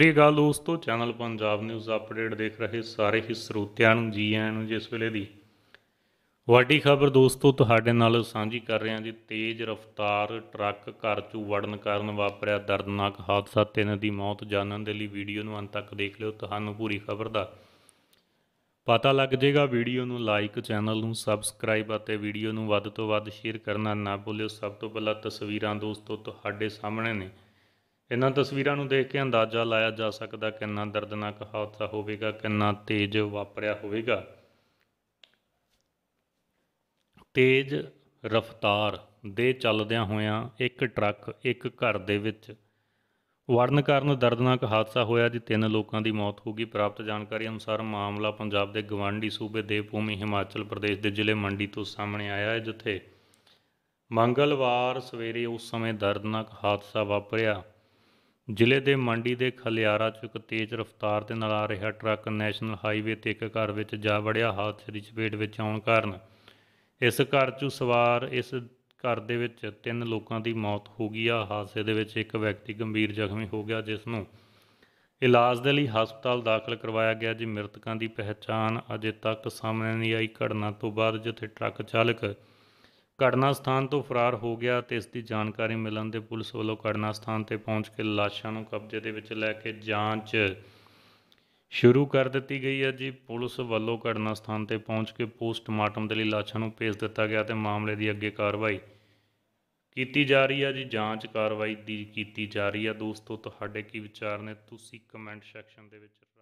ਸ੍ਰੀ ਅਕਾਲ ਦੋਸਤੋ channel Punjab news update ਦੇਖ ਰਹੇ ਸਾਰੇ ਹੀ ਸਰੋਤਿਆਂ ਨੂੰ ਜੀ ਆਇਆਂ ਨੂੰ ਜਿਸ ਵੇਲੇ ਦੀ ਵੱਡੀ ਖਬਰ ਦੋਸਤੋ ਤੁਹਾਡੇ ਨਾਲ ਸਾਂਝੀ ਕਰ ਰਹੇ ਹਾਂ ਜੀ ਤੇਜ਼ ਰਫ਼ਤਾਰ ਟਰੱਕ ਘਰ ਚੋਂ ਵੜਨ ਕਾਰਨ ਵਾਪਰਿਆ ਦਰਦਨਾਕ ਹਾਦਸਾ ਤਿੰਨ ਦੀ ਮੌਤ ਜਾਣਨ ਦੇ ਲਈ ਵੀਡੀਓ ਨੂੰ ਅੰਤ ਤੱਕ ਦੇਖ ਲਿਓ ਤੁਹਾਨੂੰ ਪੂਰੀ ਖਬਰ ਦਾ ਪਤਾ ਲੱਗ ਜਾਏਗਾ ਵੀਡੀਓ ਨੂੰ ਲਾਈਕ ਚੈਨਲ ਨੂੰ ਸਬਸਕ੍ਰਾਈਬ ਅਤੇ ਵੀਡੀਓ ਨੂੰ ਵੱਧ ਤੋਂ ਵੱਧ ਸ਼ੇਅਰ ਕਰਨਾ ਨਾ ਭੁੱਲਿਓ ਸਭ ਤੋਂ ਪਹਿਲਾਂ ਤਸਵੀਰਾਂ ਦੋਸਤੋ ਤੁਹਾਡੇ ਸਾਹਮਣੇ ਨੇ ਇਹਨਾਂ ਤਸਵੀਰਾਂ ਨੂੰ ਦੇਖ ਕੇ ਅੰਦਾਜ਼ਾ ਲਾਇਆ ਜਾ ਸਕਦਾ ਕਿੰਨਾ ਦਰਦਨਾਕ ਹਾਦਸਾ ਹੋਵੇਗਾ ਕਿੰਨਾ ਤੇਜ਼ ਵਾਪਰਿਆ ਹੋਵੇਗਾ ਤੇਜ਼ ਰਫ਼ਤਾਰ ਦੇ ਚੱਲਦਿਆਂ ਹੋਇਆਂ ਇੱਕ ਟਰੱਕ ਇੱਕ ਘਰ ਦੇ ਵਿੱਚ ਵੜਨ ਕਾਰਨ ਦਰਦਨਾਕ ਹਾਦਸਾ ਹੋਇਆ ਜੀ ਤਿੰਨ ਲੋਕਾਂ ਦੀ ਮੌਤ ਹੋ ਗਈ ਪ੍ਰਾਪਤ ਜਾਣਕਾਰੀ ਅਨੁਸਾਰ ਮਾਮਲਾ ਪੰਜਾਬ ਦੇ ਗਵਾਂਢੀ ਸੂਬੇ ਦੇਵਭੂਮੀ ਹਿਮਾਚਲ ਪ੍ਰਦੇਸ਼ ਦੇ ਜ਼ਿਲ੍ਹੇ ਮੰਡੀ ਤੋਂ ਸਾਹਮਣੇ ਆਇਆ ਹੈ ਜਿੱਥੇ ਮੰਗਲਵਾਰ ਸਵੇਰੇ ਉਸ ਸਮੇਂ ਦਰਦਨਾਕ ਹਾਦਸਾ ਵਾਪਰਿਆ ਜ਼ਿਲ੍ਹੇ ਦੇ ਮੰਡੀ ਦੇ ਖਲਿਆਰਾ 'ਚ ਇੱਕ ਤੇਜ਼ ਰਫ਼ਤਾਰ ਦੇ ਨਾਲ ਆ ਰਿਹਾ ਟਰੱਕ ਨੈਸ਼ਨਲ ਹਾਈਵੇ ਤੇ ਇੱਕ ਘਰ ਵਿੱਚ ਜਾ ਵੜਿਆ ਹਾਦਸੇ ਦੀ ਚਪੇਟ ਵਿੱਚ ਆਉਣ ਕਾਰਨ ਇਸ ਘਰ 'ਚ ਸਵਾਰ ਇਸ ਘਰ ਦੇ ਵਿੱਚ ਤਿੰਨ ਲੋਕਾਂ ਦੀ ਮੌਤ ਹੋ ਗਈ ਆ ਹਾਦਸੇ ਦੇ ਵਿੱਚ ਇੱਕ ਵਿਅਕਤੀ ਗੰਭੀਰ ਜ਼ਖਮੀ ਹੋ ਗਿਆ ਜਿਸ ਨੂੰ ਇਲਾਜ ਦੇ ਲਈ ਹਸਪਤਾਲ ਦਾਖਲ ਕਰਵਾਇਆ ਗਿਆ ਜੀ ਮ੍ਰਿਤਕਾਂ ਦੀ ਪਹਿਚਾਣ ਅਜੇ ਤੱਕ ਸਾਹਮਣੇ ਨਹੀਂ ਆਈ ਘਟਨਾ ਤੋਂ ਬਾਅਦ ਜਿੱਥੇ ਟਰੱਕ ਚਾਲਕ ਘਟਨਾ ਸਥਾਨ ਤੋਂ ਫਰਾਰ ਹੋ ਗਿਆ ਤੇ ਇਸ ਦੀ ਜਾਣਕਾਰੀ ਮਿਲਣ ਤੇ ਪੁਲਿਸ ਵੱਲੋਂ ਘਟਨਾ ਸਥਾਨ ਤੇ ਪਹੁੰਚ ਕੇ ਲਾਸ਼ਾਂ ਨੂੰ ਕਬਜ਼ੇ ਦੇ ਵਿੱਚ ਲੈ ਕੇ ਜਾਂਚ ਸ਼ੁਰੂ ਕਰ ਦਿੱਤੀ ਗਈ ਹੈ ਜੀ ਪੁਲਿਸ ਵੱਲੋਂ ਘਟਨਾ ਸਥਾਨ ਤੇ ਪਹੁੰਚ ਕੇ ਪੋਸਟਮਾਰਟਮ ਦੇ ਲਈ ਲਾਸ਼ਾਂ ਨੂੰ ਭੇਜ ਦਿੱਤਾ ਗਿਆ ਤੇ ਮਾਮਲੇ ਦੀ ਅੱਗੇ ਕਾਰਵਾਈ ਕੀਤੀ ਜਾ ਰਹੀ ਹੈ ਜੀ ਜਾਂਚ ਕਾਰਵਾਈ ਦੀ ਕੀਤੀ ਜਾ ਰਹੀ ਹੈ ਦੋਸਤੋ ਤੁਹਾਡੇ ਕੀ ਵਿਚਾਰ ਨੇ ਤੁਸੀਂ ਕਮੈਂਟ ਸੈਕਸ਼ਨ ਦੇ ਵਿੱਚ